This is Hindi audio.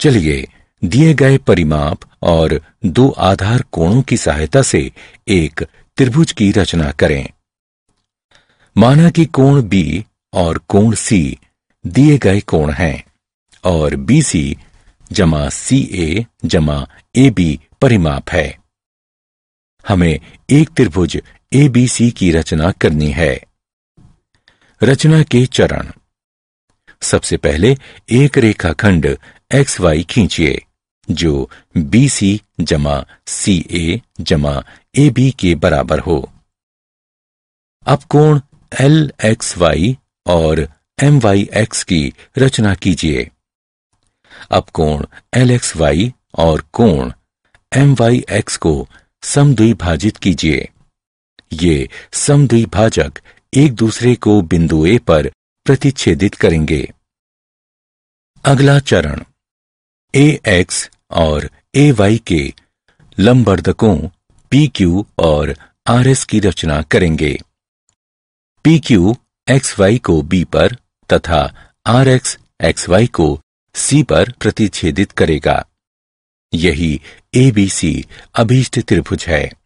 चलिए दिए गए परिमाप और दो आधार कोणों की सहायता से एक त्रिभुज की रचना करें माना कि कोण बी और कोण सी दिए गए कोण हैं और बी सी जमा सी ए जमा ए बी परिमाप है हमें एक त्रिभुज ए बी सी की रचना करनी है रचना के चरण सबसे पहले एक रेखाखंड एक्स वाई खींचिए जो बी सी जमा सी ए जमा ए बी के बराबर हो अब कोण एल एक्स वाई और एम वाई एक्स की रचना कीजिए अब कोण एल एक्स वाई और कोण एम वाई एक्स को समद्विभाजित कीजिए ये समद्विभाजक एक दूसरे को बिंदु ए पर प्रतिच्छेदित करेंगे अगला चरण ए एक्स और ए वाई के लंबर्धकों पी क्यू और आर एस की रचना करेंगे पी क्यू एक्स वाई को बी पर तथा आर एक्स एक्स वाई को सी पर प्रतिच्छेदित करेगा यही एबीसी अभीष्ट त्रिभुज है